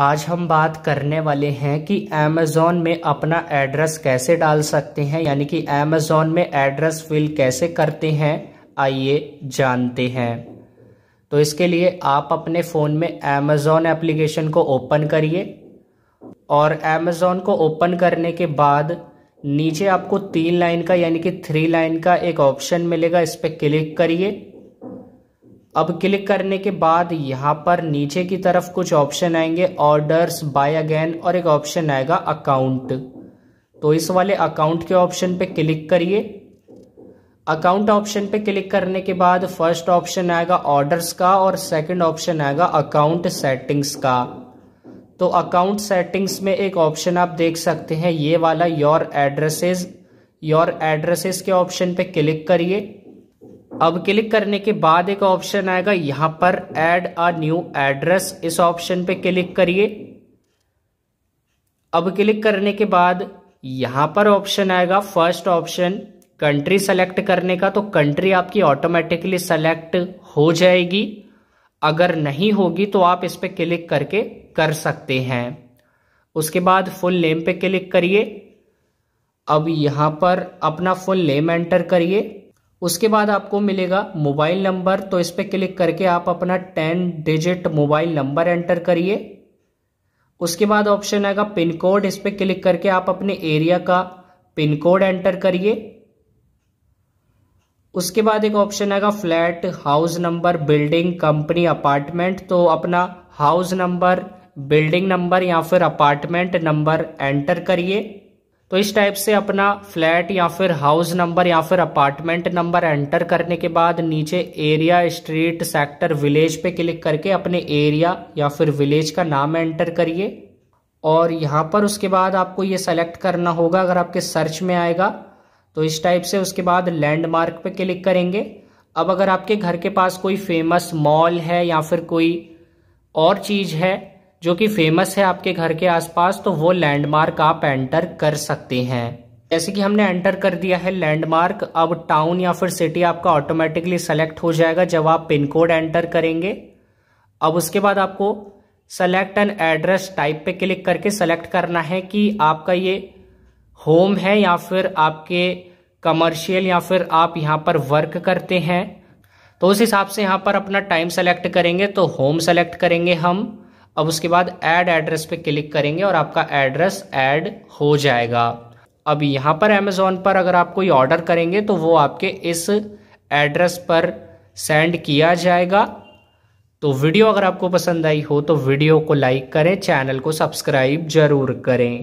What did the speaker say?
आज हम बात करने वाले हैं कि अमेज़ोन में अपना एड्रेस कैसे डाल सकते हैं यानी कि अमेज़ोन में एड्रेस फिल कैसे करते हैं आइए जानते हैं तो इसके लिए आप अपने फ़ोन में अमेज़ोन एप्लीकेशन को ओपन करिए और अमेजोन को ओपन करने के बाद नीचे आपको तीन लाइन का यानी कि थ्री लाइन का एक ऑप्शन मिलेगा इस पर क्लिक करिए अब क्लिक करने के बाद यहाँ पर नीचे की तरफ कुछ ऑप्शन आएंगे ऑर्डर्स बाय अगेन और एक ऑप्शन आएगा अकाउंट तो इस वाले अकाउंट के ऑप्शन पे क्लिक करिए अकाउंट ऑप्शन पे क्लिक करने के बाद फर्स्ट ऑप्शन आएगा ऑर्डर्स का और सेकंड ऑप्शन आएगा अकाउंट सेटिंग्स का तो अकाउंट सेटिंग्स में एक ऑप्शन आप देख सकते हैं ये वाला योर एड्रेसेस योर एड्रेसेस के ऑप्शन पे क्लिक करिए अब क्लिक करने के बाद एक ऑप्शन आएगा यहां पर ऐड अ न्यू एड्रेस इस ऑप्शन पे क्लिक करिए अब क्लिक करने के बाद यहां पर ऑप्शन आएगा फर्स्ट ऑप्शन कंट्री सेलेक्ट करने का तो कंट्री आपकी ऑटोमेटिकली सेलेक्ट हो जाएगी अगर नहीं होगी तो आप इस पर क्लिक करके कर सकते हैं उसके बाद फुल नेम पे क्लिक करिए अब यहां पर अपना फुल नेम एंटर करिए उसके बाद आपको मिलेगा मोबाइल नंबर तो इस पर क्लिक करके आप अपना ten digit mobile number enter करिए उसके बाद ऑप्शन आएगा पिन कोड इस पर क्लिक करके आप अपने एरिया का पिन कोड एंटर करिए उसके बाद एक ऑप्शन आएगा flat house number building company apartment तो अपना हाउस नंबर बिल्डिंग नंबर या फिर अपार्टमेंट नंबर एंटर करिए तो इस टाइप से अपना फ्लैट या फिर हाउस नंबर या फिर अपार्टमेंट नंबर एंटर करने के बाद नीचे एरिया स्ट्रीट सेक्टर विलेज पे क्लिक करके अपने एरिया या फिर विलेज का नाम एंटर करिए और यहाँ पर उसके बाद आपको ये सेलेक्ट करना होगा अगर आपके सर्च में आएगा तो इस टाइप से उसके बाद लैंडमार्क पे क्लिक करेंगे अब अगर आपके घर के पास कोई फेमस मॉल है या फिर कोई और चीज़ है जो कि फेमस है आपके घर के आसपास तो वो लैंडमार्क आप एंटर कर सकते हैं जैसे कि हमने एंटर कर दिया है लैंडमार्क अब टाउन या फिर सिटी आपका ऑटोमेटिकली सेलेक्ट हो जाएगा जब आप पिन कोड एंटर करेंगे अब उसके बाद आपको सेलेक्ट एन एड्रेस टाइप पे क्लिक करके सेलेक्ट करना है कि आपका ये होम है या फिर आपके कमर्शियल या फिर आप यहाँ पर वर्क करते हैं तो उस हिसाब से यहाँ पर अपना टाइम सेलेक्ट करेंगे तो होम सेलेक्ट करेंगे हम अब उसके बाद ऐड एड्रेस पे क्लिक करेंगे और आपका एड्रेस ऐड हो जाएगा अब यहाँ पर अमेज़ोन पर अगर आप कोई ऑर्डर करेंगे तो वो आपके इस एड्रेस पर सेंड किया जाएगा तो वीडियो अगर आपको पसंद आई हो तो वीडियो को लाइक करें चैनल को सब्सक्राइब जरूर करें